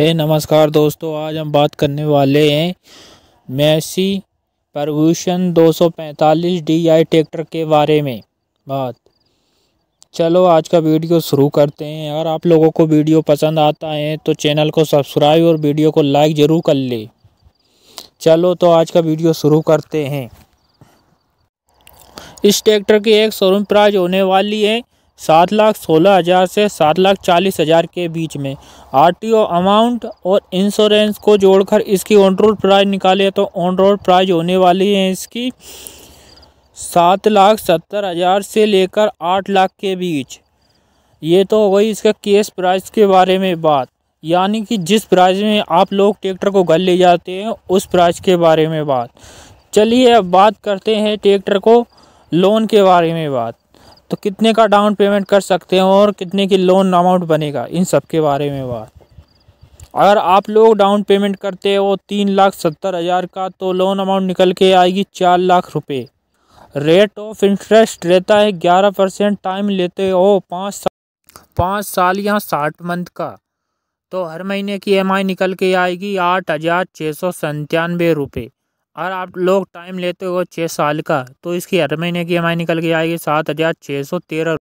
है नमस्कार दोस्तों आज हम बात करने वाले हैं मैसी परवूशन 245 डीआई ट्रैक्टर के बारे में बात चलो आज का वीडियो शुरू करते हैं अगर आप लोगों को वीडियो पसंद आता है तो चैनल को सब्सक्राइब और वीडियो को लाइक ज़रूर कर ले चलो तो आज का वीडियो शुरू करते हैं इस ट्रैक्टर की एक शोरूम प्राइज होने वाली है सात लाख सोलह हज़ार से सात लाख चालीस हज़ार के बीच में आरटीओ अमाउंट और इंश्योरेंस को जोड़कर इसकी ऑन रोड प्राइज निकाले तो ऑन रोड प्राइज होने वाली है इसकी सात लाख सत्तर हज़ार से लेकर आठ लाख के बीच ये तो हो गई इसका केस प्राइस के बारे में बात यानी कि जिस प्राइस में आप लोग ट्रैक्टर को घर ले जाते हैं उस प्राइस के बारे में बात चलिए अब बात करते हैं ट्रैक्टर को लोन के बारे में बात तो कितने का डाउन पेमेंट कर सकते हैं और कितने की लोन अमाउंट बनेगा इन सब के बारे में बात अगर आप लोग डाउन पेमेंट करते हो तीन लाख सत्तर हज़ार का तो लोन अमाउंट निकल के आएगी चार लाख रुपए रेट ऑफ इंटरेस्ट रहता है ग्यारह परसेंट टाइम लेते हो पाँच साल पाँच साल या साठ मंथ का तो हर महीने की एम निकल के आएगी आठ हज़ार छः सौ संतानवे रुपये अगर आप लोग टाइम लेते हो छः साल का तो इसकी हर महीने की ई निकल के आएगी सात हज़ार छः सौ तेरह